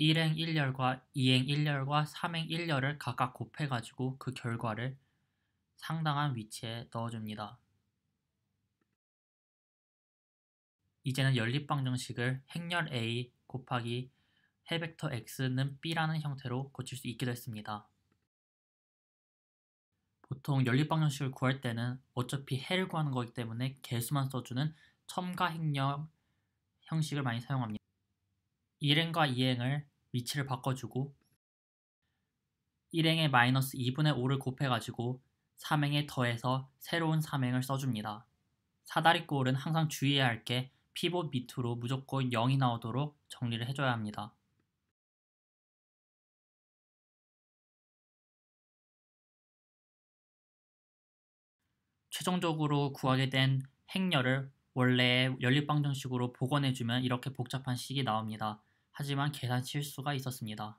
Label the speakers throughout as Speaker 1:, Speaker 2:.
Speaker 1: 1행 1열과 2행
Speaker 2: 1열과 3행 1열을 각각 곱해가지고 그 결과를 상당한 위치에 넣어줍니다. 이제는 연립방정식을 행렬 A 곱하기 해벡터 X는 B라는 형태로 고칠 수있기도했습니다 보통 연립방정식을 구할 때는 어차피 해를 구하는 거기 때문에 개수만 써주는 첨가 행렬 형식을 많이 사용합니다. 1행과 2행을 위치를 바꿔주고 1행에 마이너스 2분의 5를 곱해가지고 3행에 더해서 새로운 3행을 써줍니다. 사다리 꼴은 항상 주의해야 할게 피봇
Speaker 1: 밑으로 무조건 0이 나오도록 정리를 해줘야 합니다. 최종적으로 구하게 된 행렬을 원래의 연립방정식으로 복원해주면 이렇게 복잡한 식이 나옵니다. 하지만 계산 실수가 있었습니다.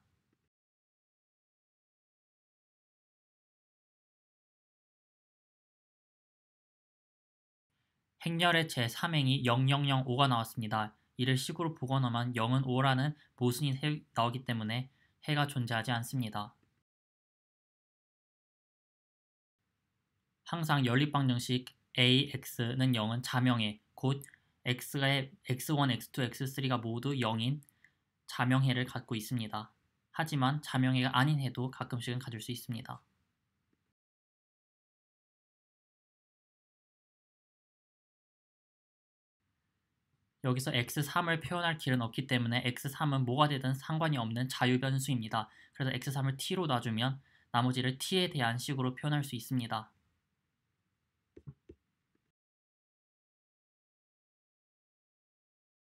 Speaker 1: 행렬의 제3행이 0005가
Speaker 2: 나왔습니다. 이를 식으로 복원하면 0은 5라는 모순이 나오기 때문에 해가 존재하지 않습니다. 항상 연립방정식 AX는 0은 자명해 곧 X의 X1, X2, X3가 모두 0인 자명해를 갖고 있습니다. 하지만
Speaker 1: 자명해가 아닌 해도 가끔씩은 가질 수 있습니다.
Speaker 2: 여기서 x3을 표현할 길은 없기 때문에 x3은 뭐가 되든 상관이 없는 자유변수입니다. 그래서 x3을 t로 놔주면 나머지를 t에 대한 식으로 표현할 수 있습니다.